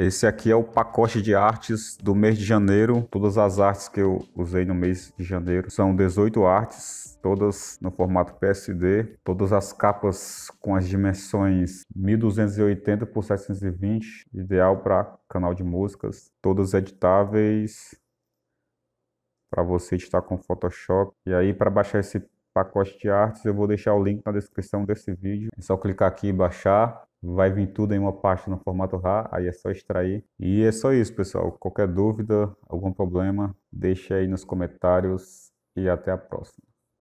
Esse aqui é o pacote de artes do mês de janeiro. Todas as artes que eu usei no mês de janeiro são 18 artes, todas no formato PSD, todas as capas com as dimensões 1280 por 720, ideal para canal de músicas, todas editáveis para você editar com Photoshop. E aí para baixar esse pacote de artes, eu vou deixar o link na descrição desse vídeo. É só clicar aqui e baixar vai vir tudo em uma pasta no formato RAR, aí é só extrair. E é só isso, pessoal. Qualquer dúvida, algum problema, deixe aí nos comentários e até a próxima.